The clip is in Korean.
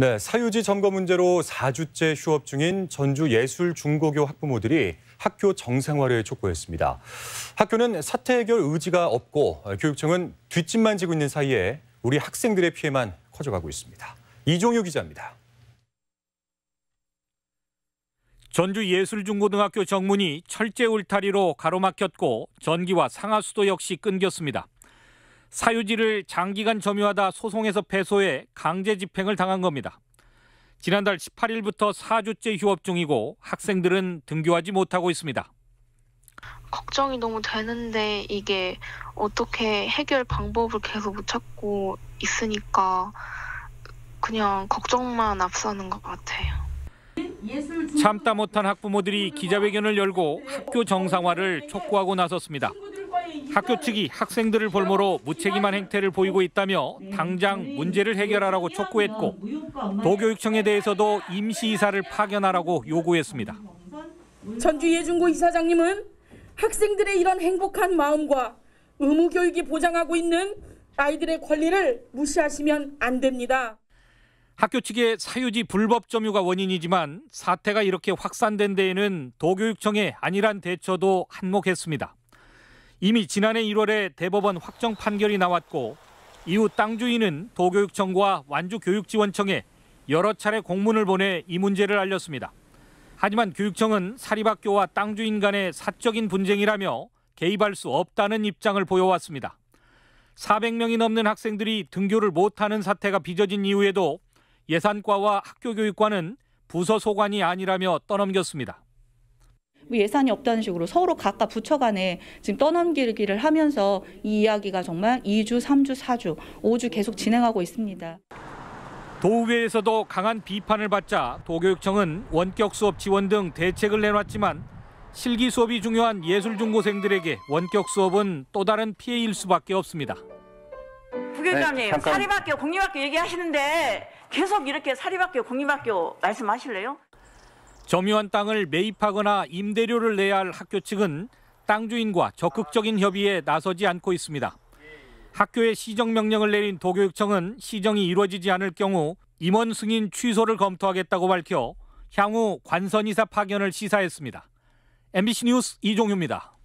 네, 사유지 점거 문제로 4주째 휴업 중인 전주 예술중고교 학부모들이 학교 정상화를 촉구했습니다. 학교는 사태 해결 의지가 없고 교육청은 뒷짐만 지고 있는 사이에 우리 학생들의 피해만 커져가고 있습니다. 이종유 기자입니다. 전주 예술중고등학교 정문이 철제 울타리로 가로막혔고 전기와 상하수도 역시 끊겼습니다. 사유지를 장기간 점유하다 소송에서 패소해 강제 집행을 당한 겁니다. 지난달 18일부터 4주째 휴업 중이고 학생들은 등교하지 못하고 있습니다. 걱정이 너무 되는데 이게 어떻게 해결 방법을 계속 못 찾고 있으니까 그냥 걱정만 앞서는 것 같아요. 참다 못한 학부모들이 기자회견을 열고 학교 정상화를 촉구하고 나섰습니다. 학교 측이 학생들을 볼모로 무책임한 행태를 보이고 있다며 당장 문제를 해결하라고 촉구했고 도교육청에 대해서도 임시이사를 파견하라고 요구했습니다. 전주 예중고 이사장님은 학생들의 이런 행복한 마음과 의무교육이 보장하고 있는 아이들의 권리를 무시하시면 안 됩니다. 학교 측의 사유지 불법 점유가 원인이지만 사태가 이렇게 확산된 데에는 도교육청의 안일한 대처도 한몫했습니다. 이미 지난해 1월에 대법원 확정 판결이 나왔고 이후 땅 주인은 도교육청과 완주교육지원청에 여러 차례 공문을 보내 이 문제를 알렸습니다. 하지만 교육청은 사립학교와 땅 주인 간의 사적인 분쟁이라며 개입할 수 없다는 입장을 보여왔습니다. 400명이 넘는 학생들이 등교를 못하는 사태가 빚어진 이후에도 예산과와 학교교육과는 부서 소관이 아니라며 떠넘겼습니다. 뭐 예산이 없다는 식으로 서로 각각 부처 간에 지금 떠넘기기를 하면서 이 이야기가 정말 2주, 3주, 4주, 5주 계속 진행하고 있습니다. 도의회에서도 강한 비판을 받자 도교육청은 원격 수업 지원 등 대책을 내놨지만 실기 수업이 중요한 예술 중고생들에게 원격 수업은 또 다른 피해일 수밖에 없습니다. 부교장님, 네, 사립학교, 공립학교 얘기하시는데 계속 이렇게 사립학교, 공립학교 말씀하실래요? 점유한 땅을 매입하거나 임대료를 내야 할 학교 측은 땅 주인과 적극적인 협의에 나서지 않고 있습니다. 학교에 시정 명령을 내린 도교육청은 시정이 이루어지지 않을 경우 임원 승인 취소를 검토하겠다고 밝혀 향후 관선이사 파견을 시사했습니다. MBC 뉴스 이종효입니다.